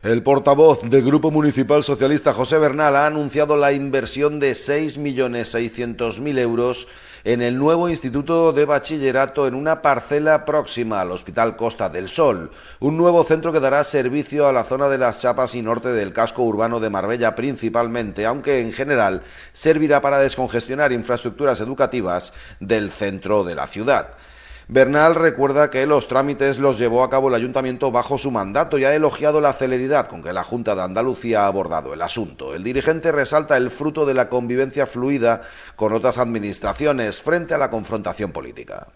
El portavoz del Grupo Municipal Socialista José Bernal ha anunciado la inversión de 6.600.000 euros en el nuevo Instituto de Bachillerato en una parcela próxima al Hospital Costa del Sol, un nuevo centro que dará servicio a la zona de las Chapas y norte del casco urbano de Marbella principalmente, aunque en general servirá para descongestionar infraestructuras educativas del centro de la ciudad. Bernal recuerda que los trámites los llevó a cabo el ayuntamiento bajo su mandato y ha elogiado la celeridad con que la Junta de Andalucía ha abordado el asunto. El dirigente resalta el fruto de la convivencia fluida con otras administraciones frente a la confrontación política.